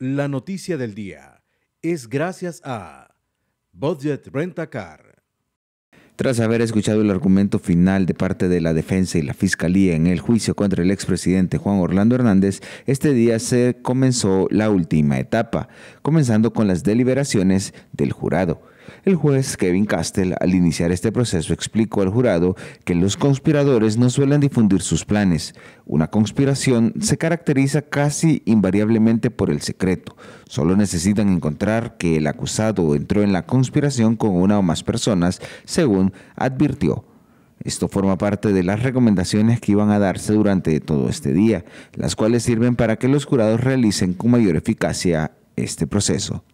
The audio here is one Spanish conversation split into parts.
La noticia del día es gracias a Budget Renta Rent-A-Car. Tras haber escuchado el argumento final de parte de la defensa y la fiscalía en el juicio contra el expresidente Juan Orlando Hernández, este día se comenzó la última etapa, comenzando con las deliberaciones del jurado. El juez Kevin Castell, al iniciar este proceso, explicó al jurado que los conspiradores no suelen difundir sus planes. Una conspiración se caracteriza casi invariablemente por el secreto. Solo necesitan encontrar que el acusado entró en la conspiración con una o más personas, según advirtió. Esto forma parte de las recomendaciones que iban a darse durante todo este día, las cuales sirven para que los jurados realicen con mayor eficacia este proceso.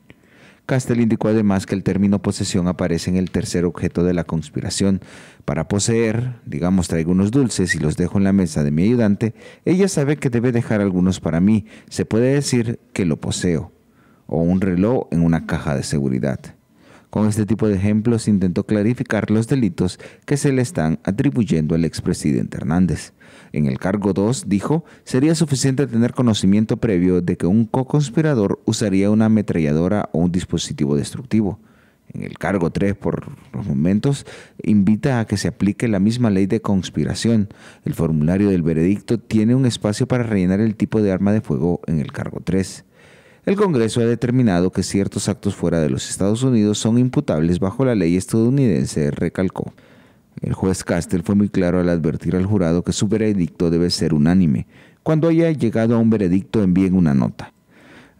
Castell indicó además que el término posesión aparece en el tercer objeto de la conspiración. Para poseer, digamos traigo unos dulces y los dejo en la mesa de mi ayudante, ella sabe que debe dejar algunos para mí, se puede decir que lo poseo, o un reloj en una caja de seguridad. Con este tipo de ejemplos intentó clarificar los delitos que se le están atribuyendo al expresidente Hernández. En el cargo 2, dijo, sería suficiente tener conocimiento previo de que un co-conspirador usaría una ametralladora o un dispositivo destructivo. En el cargo 3, por los momentos, invita a que se aplique la misma ley de conspiración. El formulario del veredicto tiene un espacio para rellenar el tipo de arma de fuego en el cargo 3. El Congreso ha determinado que ciertos actos fuera de los Estados Unidos son imputables bajo la ley estadounidense, recalcó. El juez Castell fue muy claro al advertir al jurado que su veredicto debe ser unánime, cuando haya llegado a un veredicto envíen una nota.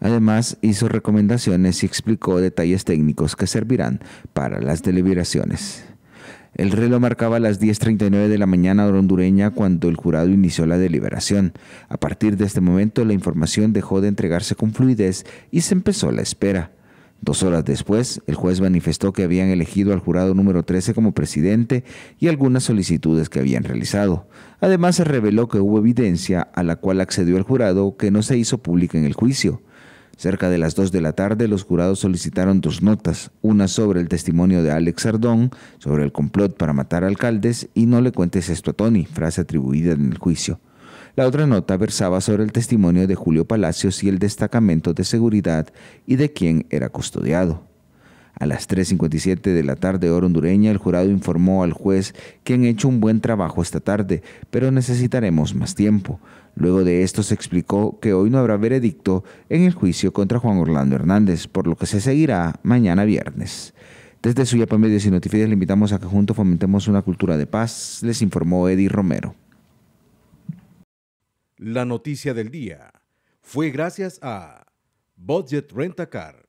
Además, hizo recomendaciones y explicó detalles técnicos que servirán para las deliberaciones. El reloj marcaba las 10.39 de la mañana hondureña cuando el jurado inició la deliberación. A partir de este momento la información dejó de entregarse con fluidez y se empezó la espera. Dos horas después, el juez manifestó que habían elegido al jurado número 13 como presidente y algunas solicitudes que habían realizado. Además, se reveló que hubo evidencia a la cual accedió el jurado que no se hizo pública en el juicio. Cerca de las 2 de la tarde, los jurados solicitaron dos notas, una sobre el testimonio de Alex Sardón, sobre el complot para matar alcaldes y no le cuentes esto a Tony, frase atribuida en el juicio. La otra nota versaba sobre el testimonio de Julio Palacios y el destacamento de seguridad y de quién era custodiado. A las 3.57 de la tarde hora hondureña, el jurado informó al juez que han hecho un buen trabajo esta tarde, pero necesitaremos más tiempo. Luego de esto se explicó que hoy no habrá veredicto en el juicio contra Juan Orlando Hernández, por lo que se seguirá mañana viernes. Desde Suyapa Medios y Noticias, le invitamos a que juntos fomentemos una cultura de paz, les informó Eddie Romero. La noticia del día fue gracias a Budget Rent-A-Car.